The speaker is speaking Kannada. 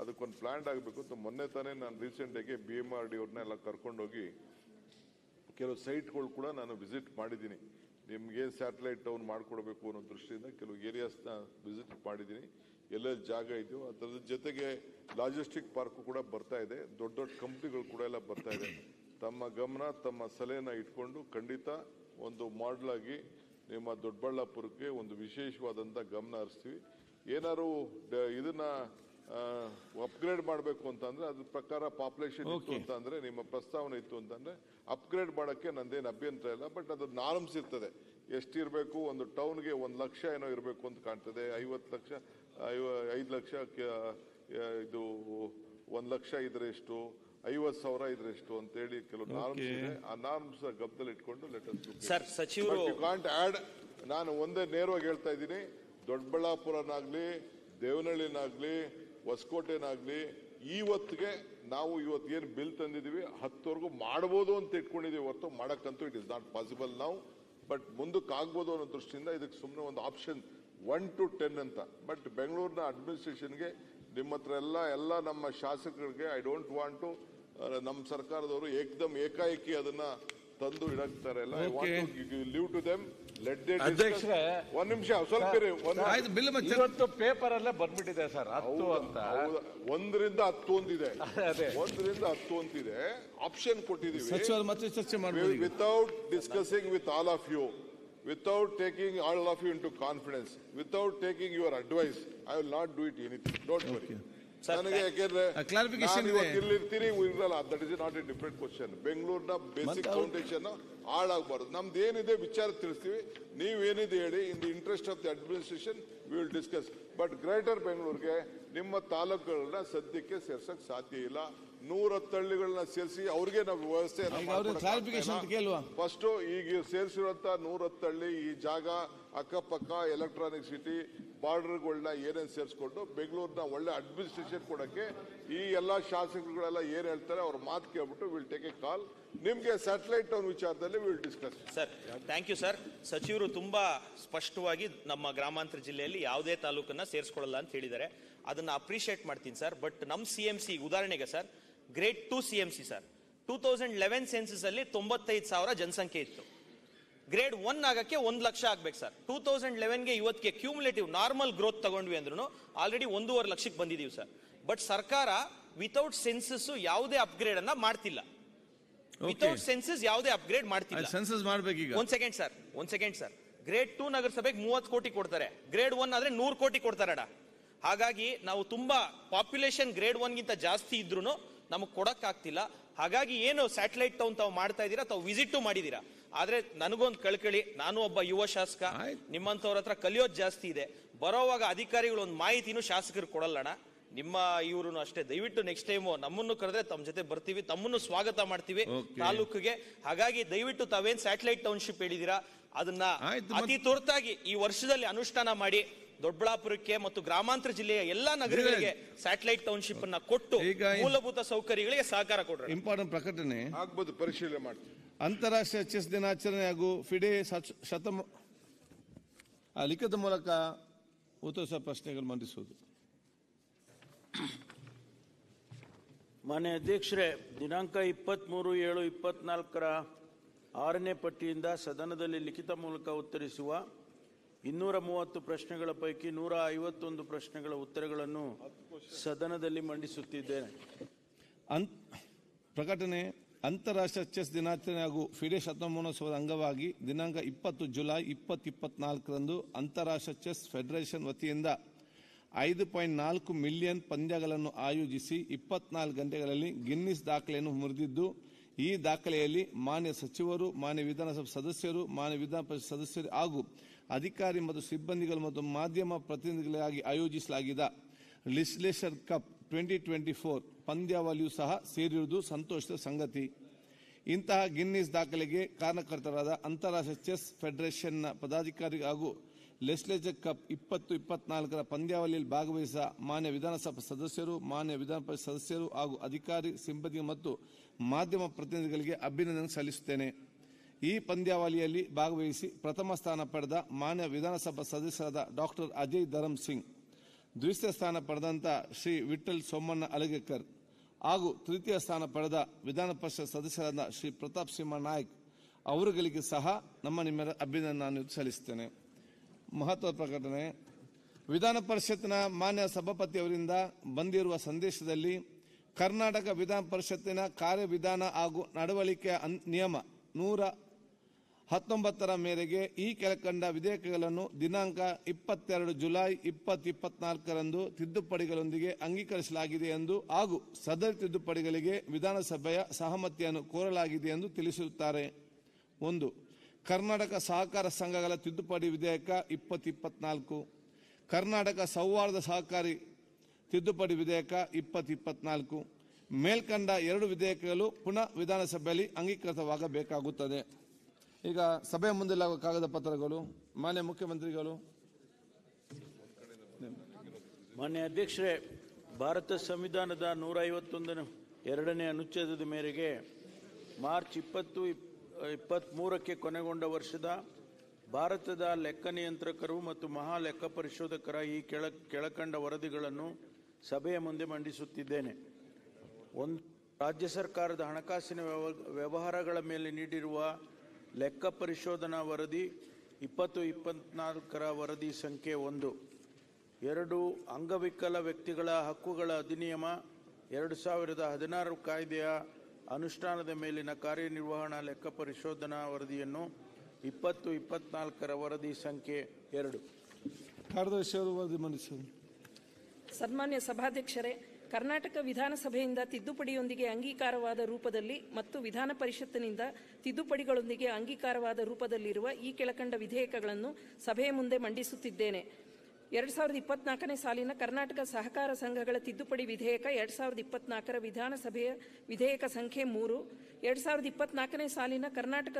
ಅದಕ್ಕೊಂದು ಪ್ಲ್ಯಾಂಡ್ ಆಗಬೇಕು ಅಂತ ಮೊನ್ನೆ ತಾನೇ ನಾನು ರೀಸೆಂಟಾಗಿ ಬಿ ಎಮ್ ಆರ್ ಡಿ ಅವ್ರನ್ನೆಲ್ಲ ಕರ್ಕೊಂಡೋಗಿ ಕೆಲವು ಸೈಟ್ಗಳು ಕೂಡ ನಾನು ವಿಸಿಟ್ ಮಾಡಿದ್ದೀನಿ ನಿಮಗೆ ಸ್ಯಾಟಲೈಟ್ ಟೌನ್ ಮಾಡಿಕೊಡ್ಬೇಕು ಅನ್ನೋ ದೃಷ್ಟಿಯಿಂದ ಕೆಲವು ಏರಿಯಾಸ್ನ ವಿಸಿಟ್ ಮಾಡಿದ್ದೀನಿ ಎಲ್ಲೆಲ್ಲಿ ಜಾಗ ಇದೆಯೋ ಅದರ ಜೊತೆಗೆ ಲಾಜಿಸ್ಟಿಕ್ ಪಾರ್ಕು ಕೂಡ ಬರ್ತಾ ಇದೆ ದೊಡ್ಡ ದೊಡ್ಡ ಕಂಪ್ನಿಗಳು ಕೂಡ ಎಲ್ಲ ಬರ್ತಾ ಇದೆ ತಮ್ಮ ಗಮನ ತಮ್ಮ ಸಲಹೆನ ಇಟ್ಕೊಂಡು ಖಂಡಿತ ಒಂದು ಮಾಡಲಾಗಿ ನಿಮ್ಮ ದೊಡ್ಡಬಳ್ಳಾಪುರಕ್ಕೆ ಒಂದು ವಿಶೇಷವಾದಂಥ ಗಮನ ಹರಿಸ್ತೀವಿ ಏನಾದರೂ ಇದನ್ನು ಅಪ್ಗ್ರೇಡ್ ಮಾಡಬೇಕು ಅಂತಂದ್ರೆ ಅದ್ರ ಪ್ರಕಾರ ಪಾಪ್ಯುಲೇಷನ್ ಇತ್ತು ಅಂತಂದ್ರೆ ನಿಮ್ಮ ಪ್ರಸ್ತಾವನೆ ಇತ್ತು ಅಂತಂದ್ರೆ ಅಪ್ಗ್ರೇಡ್ ಮಾಡೋಕ್ಕೆ ನಂದೇನು ಅಭ್ಯಂತರ ಇಲ್ಲ ಬಟ್ ಅದು ನಾರ್ಮ್ಸ್ ಇರ್ತದೆ ಎಷ್ಟಿರಬೇಕು ಒಂದು ಟೌನ್ಗೆ ಒಂದು ಲಕ್ಷ ಏನೋ ಇರಬೇಕು ಅಂತ ಕಾಣ್ತದೆ ಐವತ್ತು ಲಕ್ಷ ಐದು ಲಕ್ಷ ಇದು ಒಂದು ಲಕ್ಷ ಇದ್ರೆ ಎಷ್ಟು ಐವತ್ತು ಸಾವಿರ ಇದ್ರೆ ಎಷ್ಟು ಅಂತೇಳಿ ಕೆಲವು ನಾರ್ಮ್ಸ್ ಇದೆ ಆ ನಾರ್ಮ್ಸ್ ಗಬ್ದಲ್ಲಿ ಇಟ್ಕೊಂಡು ಲೆಟರ್ ಸಚಿವರು ಕಾಂಟ್ ಆ್ಯಡ್ ನಾನು ಒಂದೇ ನೇರವಾಗಿ ಹೇಳ್ತಾ ಇದ್ದೀನಿ ದೊಡ್ಡಬಳ್ಳಾಪುರನಾಗಲಿ ದೇವನಹಳ್ಳಿನಾಗಲಿ ಹೊಸಕೋಟೆನಾಗಲಿ ಇವತ್ತಿಗೆ ನಾವು ಇವತ್ತು ಏನು ಬಿಲ್ ತಂದಿದ್ದೀವಿ ಹತ್ತುವರೆಗೂ ಮಾಡ್ಬೋದು ಅಂತ ಇಟ್ಕೊಂಡಿದ್ದೀವಿ ಹೊರತು ಮಾಡೋಕ್ಕಂತೂ ಇಟ್ ಇಸ್ ನಾಟ್ ಪಾಸಿಬಲ್ ನಾವು ಬಟ್ ಆಗ್ಬೋದು ಅನ್ನೋ ದೃಷ್ಟಿಯಿಂದ ಇದಕ್ಕೆ ಸುಮ್ಮನೆ ಒಂದು ಆಪ್ಷನ್ ಒನ್ ಟು ಟೆನ್ ಅಂತ ಬಟ್ ಬೆಂಗಳೂರಿನ ಅಡ್ಮಿನಿಸ್ಟ್ರೇಷನ್ಗೆ ನಿಮ್ಮ ಹತ್ರ ಎಲ್ಲ ಎಲ್ಲ ನಮ್ಮ ಶಾಸಕರಿಗೆ ಐ ಡೋಂಟ್ ವಾಂಟ್ ಟು ನಮ್ಮ ಸರ್ಕಾರದವರು ಏಕದಮ್ ಏಕಾಏಕಿ ಅದನ್ನು ತಂದು ಇಡಕ್ತಾರಲ್ಲ ಎಲ್ಲ ಟು ದೆಮ್ ಲೆಟ್ ದೇ ಅಧ್ಯಕ್ಷರೇ ಒಂದ್ ನಿಮಿಷ ಸ್ವಲ್ಪ ಆಯ್ತು ಬಿಲ್ ಇವತ್ತು ಪೇಪರ್ ಅಲ್ಲೇ ಬಂದ್ಬಿಟ್ಟಿದೆ ಸರ್ ಹತ್ತು ಅಂತ ಒಂದರಿಂದ ಹತ್ತು ಒಂದಿದೆ ಒಂದರಿಂದ ಹತ್ತು ಒಂದಿದೆ ಆಪ್ಷನ್ ಕೊಟ್ಟಿದ್ದೀವಿ ಮತ್ತೆ ಚರ್ಚೆ ಮಾಡಿ without discussing with all of you without taking all of you into confidence without taking your advice I will not do it anything don't worry ನನಗೆ ಯಾಕೆಂದ್ರೆ ಕ್ಲಾರಿಫಿಕೇಶನ್ ಇಲ್ಲಿರ್ತೀನಿ ಇರಲ್ಲ that is not a different question ಬೆಂಗಳೂರಿನ ಬೇಸಿಕ್ ಫೌಂಡೇಶನ್ ಹಾಳಾಗಬಾರ್ದು ನಮ್ದು ಏನಿದೆ ವಿಚಾರ ತಿಳಿಸ್ತೀವಿ ನೀವೇನಿದೆ ಹೇಳಿ in the interest of the administration will discuss but greater ಬೆಂಗಳೂರಿಗೆ ನಿಮ್ಮ ತಾಲೂಕುಗಳನ್ನ ಸದ್ಯಕ್ಕೆ ಸೇರ್ಸಕ್ ಸಾಧ್ಯ ಇಲ್ಲ ನೂರ ಹಳ್ಳಿಗಳನ್ನ ಸೇರಿಸಿ ಅವ್ರಿಗೆ ನಾವು ವ್ಯವಸ್ಥೆ ಫಸ್ಟ್ ಈಗ ಸೇರಿಸಿರುವಂತ ನೂರ ಹಳ್ಳಿ ಈ ಜಾಗ ಅಕ್ಕಪಕ್ಕ ಎಲೆಕ್ಟ್ರಾನಿಕ್ ಸಿಟಿ ಬಾರ್ಡರ್ಗಳನ್ನ ಏನೇನು ಸೇರಿಸ್ಕೊಂಡು ಬೆಂಗಳೂರಿನ ಒಳ್ಳೆ ಅಡ್ಮಿನಿಸ್ಟ್ರೇಷನ್ ಕೊಡೋಕ್ಕೆ ಈ ಎಲ್ಲ ಶಾಸಕರುಗಳೆಲ್ಲ ಏನು ಹೇಳ್ತಾರೆ ಅವ್ರ ಮಾತು ಕೇಳ್ಬಿಟ್ಟು ವಿಲ್ ಟೇಕ್ ಎ ಕಾಲ್ ನಿಮಗೆ ಸ್ಯಾಟಲೈಟ್ ಟೌನ್ ವಿಚಾರದಲ್ಲಿ will discuss sir thank you sir ಸಚಿವರು ತುಂಬ ಸ್ಪಷ್ಟವಾಗಿ ನಮ್ಮ ಗ್ರಾಮಾಂತರ ಜಿಲ್ಲೆಯಲ್ಲಿ ಯಾವುದೇ ತಾಲೂಕನ್ನು ಸೇರಿಸ್ಕೊಳ್ಳಲ್ಲ ಅಂತ ಹೇಳಿದ್ದಾರೆ ಅದನ್ನು ಅಪ್ರಿಷಿಯೇಟ್ ಮಾಡ್ತೀನಿ ಸರ್ ಬಟ್ ನಮ್ಮ ಸಿ ಎಮ್ ಸಿ ಉದಾಹರಣೆಗೆ sir grade two C M C sir two thousand eleven census ಅಲ್ಲಿ ತೊಂಬತ್ತೈದು ಸಾವಿರ ಜನಸಂಖ್ಯೆ ಇತ್ತು ಗ್ರೇಡ್ ಒನ್ ಆಗಕ್ಕೆ ಒಂದು ಲಕ್ಷ ಆಗ್ಬೇಕು ಸರ್ ಟೂ ತೌಸಂಡ್ ಲೆವೆನ್ಗೆ ಇವತ್ತಿಗೆ ಕ್ಯೂಮುಲೇಟಿವ್ ನಾರ್ಮಲ್ ಗ್ರೋತ್ ತಗೊಂಡ್ವಿ ಅಂದ್ರೂ ಆಲ್ರೆಡಿ ಒಂದೂವರೆ ಲಕ್ಷಕ್ಕೆ ಬಂದಿದ್ದೀವಿ ಸರ್ ಬಟ್ ಸರ್ಕಾರ ವಿತೌಟ್ ಸೆನ್ಸಸ್ ಯಾವುದೇ ಅಪ್ಗ್ರೇಡ್ ಅನ್ನ ಮಾಡ್ತಿಲ್ಲ ವಿತೌಟ್ ಸೆನ್ಸಸ್ ಯಾವುದೇ ಅಪ್ಗ್ರೇಡ್ ಮಾಡ್ತಿಲ್ಲ ಸೆನ್ಸಸ್ ಮಾಡಬೇಕು ಒಂದ್ ಸೆಕೆಂಡ್ ಸರ್ ಒಂದ್ ಸೆಕೆಂಡ್ ಸರ್ ಗ್ರೇಡ್ ಟೂ ನಗರಸಭೆಗೆ ಮೂವತ್ತು ಕೋಟಿ ಕೊಡ್ತಾರೆ ಗ್ರೇಡ್ ಒನ್ ಆದ್ರೆ ನೂರು ಕೋಟಿ ಕೊಡ್ತಾರಡ ಹಾಗಾಗಿ ನಾವು ತುಂಬಾ ಪಾಪ್ಯುಲೇಷನ್ ಗ್ರೇಡ್ ಗಿಂತ ಜಾಸ್ತಿ ಇದ್ರು ಕೊಡಕ್ ಆಗ್ತಿಲ್ಲ ಹಾಗಾಗಿ ಏನು ಸ್ಯಾಟಲೈಟ್ ಟೌನ್ ತಾವು ಮಾಡ್ತಾ ಇದ್ದೀರಾ ತಾವು ವಿಸಿಟ್ ಮಾಡಿದ್ದೀರಾ ಆದ್ರೆ ನನಗೊಂದು ಕಳ್ಕಳಿ ನಾನು ಒಬ್ಬ ಯುವ ಶಾಸಕ ನಿಮ್ಮಂತವ್ರ ಹತ್ರ ಕಲಿಯೋದು ಜಾಸ್ತಿ ಇದೆ ಬರೋವಾಗ ಅಧಿಕಾರಿಗಳು ಒಂದು ಮಾಹಿತಿನೂ ಶಾಸಕರು ಕೊಡಲ್ಲಣ್ಣ ನಿಮ್ಮ ಇವರು ಅಷ್ಟೇ ದಯವಿಟ್ಟು ನೆಕ್ಸ್ಟ್ ಟೈಮ್ ನಮ್ಮನ್ನು ಕರೆದ್ರೆ ತಮ್ಮ ಜೊತೆ ಬರ್ತೀವಿ ತಮ್ಮನ್ನು ಸ್ವಾಗತ ಮಾಡ್ತೀವಿ ತಾಲೂಕಿಗೆ ಹಾಗಾಗಿ ದಯವಿಟ್ಟು ತಾವೇನ್ ಸ್ಯಾಟಲೈಟ್ ಟೌನ್ಶಿಪ್ ಹೇಳಿದೀರಾ ಅದನ್ನ ಅತಿ ತುರ್ತಾಗಿ ಈ ವರ್ಷದಲ್ಲಿ ಅನುಷ್ಠಾನ ಮಾಡಿ ದೊಡ್ಡಬಳ್ಳಾಪುರಕ್ಕೆ ಮತ್ತು ಗ್ರಾಮಾಂತರ ಜಿಲ್ಲೆಯ ಎಲ್ಲಾ ನಗರಗಳಿಗೆ ಸ್ಯಾಟಲೈಟ್ ಟೌನ್ಶಿಪ್ ಅನ್ನ ಕೊಟ್ಟು ಮೂಲಭೂತ ಸೌಕರ್ಯಗಳಿಗೆ ಸಹಕಾರ ಕೊಡ್ರಿ ಇಂಪಾರ್ಟೆಂಟ್ ಪ್ರಕಟಣೆ ಆಗ್ಬೋದು ಪರಿಶೀಲನೆ ಮಾಡ್ತೀವಿ ಅಂತಾರಾಷ್ಟ್ರೀಯ ಚೆಸ್ ದಿನಾಚರಣೆ ಹಾಗೂ ಫಿಡೆ ಶತಮ ಲಿಖಿತ ಮೂಲಕ ಉತ್ತರಿಸುವ ಪ್ರಶ್ನೆಗಳು ಮಂಡಿಸುವುದು ಮಾನ್ಯ ಅಧ್ಯಕ್ಷರೇ ದಿನಾಂಕ ಇಪ್ಪತ್ತ್ಮೂರು ಏಳು ಇಪ್ಪತ್ತ್ನಾಲ್ಕರ ಆರನೇ ಪಟ್ಟಿಯಿಂದ ಸದನದಲ್ಲಿ ಲಿಖಿತ ಮೂಲಕ ಉತ್ತರಿಸುವ ಇನ್ನೂರ ಮೂವತ್ತು ಪ್ರಶ್ನೆಗಳ ಪೈಕಿ ನೂರ ಐವತ್ತೊಂದು ಪ್ರಶ್ನೆಗಳ ಉತ್ತರಗಳನ್ನು ಸದನದಲ್ಲಿ ಮಂಡಿಸುತ್ತಿದ್ದೇನೆ ಅಂತ್ ಪ್ರಕಟಣೆ ಅಂತಾರಾಷ್ಟ್ರೀಯ ಚೆಸ್ ದಿನಾಚರಣೆ ಹಾಗೂ ಫಿಡೆ ಶತಮಾನೋತ್ಸವದ ಅಂಗವಾಗಿ ದಿನಾಂಕ ಇಪ್ಪತ್ತು ಜುಲೈ ಇಪ್ಪತ್ನಾಲ್ಕರಂದು ಅಂತಾರಾಷ್ಟ್ರೀಯ ಚೆಸ್ ಫೆಡರೇಷನ್ ವತಿಯಿಂದ ಐದು ಪಾಯಿಂಟ್ ನಾಲ್ಕು ಮಿಲಿಯನ್ ಪಂದ್ಯಗಳನ್ನು ಆಯೋಜಿಸಿ ಇಪ್ಪತ್ನಾಲ್ಕು ಗಂಟೆಗಳಲ್ಲಿ ಗಿನ್ನಿಸ್ ದಾಖಲೆಯನ್ನು ಮುರಿದಿದ್ದು ಈ ದಾಖಲೆಯಲ್ಲಿ ಮಾನ್ಯ ಸಚಿವರು ಮಾನ್ಯ ವಿಧಾನಸಭೆ ಸದಸ್ಯರು ಮಾನ್ಯ ವಿಧಾನ ಪರಿಷತ್ ಸದಸ್ಯರು ಹಾಗೂ ಅಧಿಕಾರಿ ಮತ್ತು ಸಿಬ್ಬಂದಿಗಳು ಮತ್ತು ಮಾಧ್ಯಮ ಪ್ರತಿನಿಧಿಗಳಿಗಾಗಿ ಆಯೋಜಿಸಲಾಗಿದ್ದ legislature cup twenty twenty four ಪಂದ್ಯಾವಳಿಯೂ ಸಹ ಸೇರಿರುವುದು ಸಂತೋಷದ ಸಂಗತಿ ಇಂತಹ ಗಿನ್ನಿಸ್ ದಾಖಲೆಗೆ ಕಾರಣಕರ್ತರಾದ ಅಂತಾರಾಷ್ಟ್ರೀಯ ಚೆಸ್ ಫೆಡರೇಷನ್ನ ಪದಾಧಿಕಾರಿ ಹಾಗೂ ಲೆಸ್ಲೆಜರ್ ಕಪ್ ಇಪ್ಪತ್ತು ಇಪ್ಪತ್ನಾಲ್ಕರ ಪಂದ್ಯಾವಳಿಯಲ್ಲಿ ಭಾಗವಹಿಸಿದ ಮಾನ್ಯ ವಿಧಾನಸಭಾ ಸದಸ್ಯರು ಮಾನ್ಯ ವಿಧಾನ ಪರಿಷತ್ ಸದಸ್ಯರು ಹಾಗೂ ಅಧಿಕಾರಿ ಸಿಬ್ಬಂದಿ ಮತ್ತು ಮಾಧ್ಯಮ ಪ್ರತಿನಿಧಿಗಳಿಗೆ ಅಭಿನಂದನೆ ಸಲ್ಲಿಸುತ್ತೇನೆ ಈ ಪಂದ್ಯಾವಳಿಯಲ್ಲಿ ಭಾಗವಹಿಸಿ ಪ್ರಥಮ ಸ್ಥಾನ ಪಡೆದ ಮಾನ್ಯ ವಿಧಾನಸಭಾ ಸದಸ್ಯರಾದ ಡಾಕ್ಟರ್ ಅಜಯ್ ಧರಮ್ ಸಿಂಗ್ ದ್ವಿತೀಯ ಸ್ಥಾನ ಪಡೆದಂಥ ಶ್ರೀ ವಿಠಲ್ ಸೋಮಣ್ಣ ಅಲಗೇಕರ್ ಹಾಗೂ ತೃತೀಯ ಸ್ಥಾನ ಪಡೆದ ವಿಧಾನ ಪರಿಷತ್ ಸದಸ್ಯರಾದ ಶ್ರೀ ಪ್ರತಾಪ್ ಸಿಂಹ ನಾಯ್ಕ್ ಅವರುಗಳಿಗೆ ಸಹ ನಮ್ಮ ನಿಮ್ಮ ಅಭಿನಂದನೆ ಸಲ್ಲಿಸುತ್ತೇನೆ ಸಲ್ಲಿಸ್ತೇನೆ ಮಹತ್ವದ ಪ್ರಕಟಣೆ ವಿಧಾನ ಪರಿಷತ್ತಿನ ಮಾನ್ಯ ಸಭಾಪತಿಯವರಿಂದ ಬಂದಿರುವ ಸಂದೇಶದಲ್ಲಿ ಕರ್ನಾಟಕ ವಿಧಾನ ಪರಿಷತ್ತಿನ ಕಾರ್ಯವಿಧಾನ ಹಾಗೂ ನಡವಳಿಕೆಯ ನಿಯಮ ನೂರ ಹತ್ತೊಂಬತ್ತರ ಮೇರೆಗೆ ಈ ಕೆಳಕಂಡ ವಿಧೇಯಕಗಳನ್ನು ದಿನಾಂಕ ಇಪ್ಪತ್ತೆರಡು ಜುಲೈ ಇಪ್ಪತ್ನಾಲ್ಕರಂದು ತಿದ್ದುಪಡಿಗಳೊಂದಿಗೆ ಅಂಗೀಕರಿಸಲಾಗಿದೆ ಎಂದು ಹಾಗೂ ಸದರಿ ತಿದ್ದುಪಡಿಗಳಿಗೆ ವಿಧಾನಸಭೆಯ ಸಹಮತಿಯನ್ನು ಕೋರಲಾಗಿದೆ ಎಂದು ತಿಳಿಸುತ್ತಾರೆ ಒಂದು ಕರ್ನಾಟಕ ಸಹಕಾರ ಸಂಘಗಳ ತಿದ್ದುಪಡಿ ವಿಧೇಯಕ ಇಪ್ಪತ್ತಿಪ್ಪತ್ನಾಲ್ಕು ಕರ್ನಾಟಕ ಸೌಹಾರ್ದ ಸಹಕಾರಿ ತಿದ್ದುಪಡಿ ವಿಧೇಯಕ ಇಪ್ಪತ್ತಿಪ್ಪತ್ನಾಲ್ಕು ಮೇಲ್ಕಂಡ ಎರಡು ವಿಧೇಯಕಗಳು ಪುನಃ ವಿಧಾನಸಭೆಯಲ್ಲಿ ಅಂಗೀಕೃತವಾಗಬೇಕಾಗುತ್ತದೆ ಈಗ ಸಭೆಯ ಮುಂದೆ ಕಾಗದ ಪತ್ರಗಳು ಮಾನ್ಯ ಮುಖ್ಯಮಂತ್ರಿಗಳು ಮಾನ್ಯ ಅಧ್ಯಕ್ಷರೇ ಭಾರತ ಸಂವಿಧಾನದ ನೂರ ಎರಡನೇ ಅನುಚ್ಛೇದದ ಮೇರೆಗೆ ಮಾರ್ಚ್ ಇಪ್ಪತ್ತು ಇಪ್ಪತ್ತ್ಮೂರಕ್ಕೆ ಕೊನೆಗೊಂಡ ವರ್ಷದ ಭಾರತದ ಲೆಕ್ಕ ನಿಯಂತ್ರಕರು ಮತ್ತು ಮಹಾ ಲೆಕ್ಕ ಪರಿಶೋಧಕರ ಈ ಕೆಳ ಕೆಳಕಂಡ ವರದಿಗಳನ್ನು ಸಭೆಯ ಮುಂದೆ ಮಂಡಿಸುತ್ತಿದ್ದೇನೆ ಒಂದು ರಾಜ್ಯ ಸರ್ಕಾರದ ಹಣಕಾಸಿನ ವ್ಯವಹಾರಗಳ ಮೇಲೆ ನೀಡಿರುವ ಲೆಕ್ಕ ಪರಿಶೋಧನಾ ವರದಿ ಇಪ್ಪತ್ತು ಇಪ್ಪತ್ನಾಲ್ಕರ ವರದಿ ಸಂಖ್ಯೆ ಒಂದು ಎರಡು ಅಂಗವಿಕಲ ವ್ಯಕ್ತಿಗಳ ಹಕ್ಕುಗಳ ಅಧಿನಿಯಮ ಎರಡು ಸಾವಿರದ ಹದಿನಾರು ಕಾಯ್ದೆಯ ಅನುಷ್ಠಾನದ ಮೇಲಿನ ಕಾರ್ಯನಿರ್ವಹಣಾ ಲೆಕ್ಕ ಪರಿಶೋಧನಾ ವರದಿಯನ್ನು ಇಪ್ಪತ್ತು ಇಪ್ಪತ್ನಾಲ್ಕರ ವರದಿ ಸಂಖ್ಯೆ ಎರಡು ಕಾರ್ಯದರ್ಶಿ ಸನ್ಮಾನ್ಯ ಸಭಾಧ್ಯಕ್ಷರೇ ಕರ್ನಾಟಕ ವಿಧಾನಸಭೆಯಿಂದ ತಿದ್ದುಪಡಿಯೊಂದಿಗೆ ಅಂಗೀಕಾರವಾದ ರೂಪದಲ್ಲಿ ಮತ್ತು ವಿಧಾನ ಪರಿಷತ್ತಿನಿಂದ ತಿದ್ದುಪಡಿಗಳೊಂದಿಗೆ ಅಂಗೀಕಾರವಾದ ರೂಪದಲ್ಲಿರುವ ಈ ಕೆಳಕಂಡ ವಿಧೇಯಕಗಳನ್ನು ಸಭೆಯ ಮುಂದೆ ಮಂಡಿಸುತ್ತಿದ್ದೇನೆ ಎರಡ್ ಸಾವಿರದ ಇಪ್ಪತ್ನಾಲ್ಕನೇ ಸಾಲಿನ ಕರ್ನಾಟಕ ಸಹಕಾರ ಸಂಘಗಳ ತಿದ್ದುಪಡಿ ವಿಧೇಯಕ ಎರಡ್ ಸಾವಿರದ ಇಪ್ಪತ್ನಾಲ್ಕರ ವಿಧಾನಸಭೆಯ ವಿಧೇಯಕ ಸಂಖ್ಯೆ ಮೂರು ಎರಡ್ ಸಾವಿರದ ಇಪ್ಪತ್ನಾಲ್ಕನೇ ಸಾಲಿನ ಕರ್ನಾಟಕ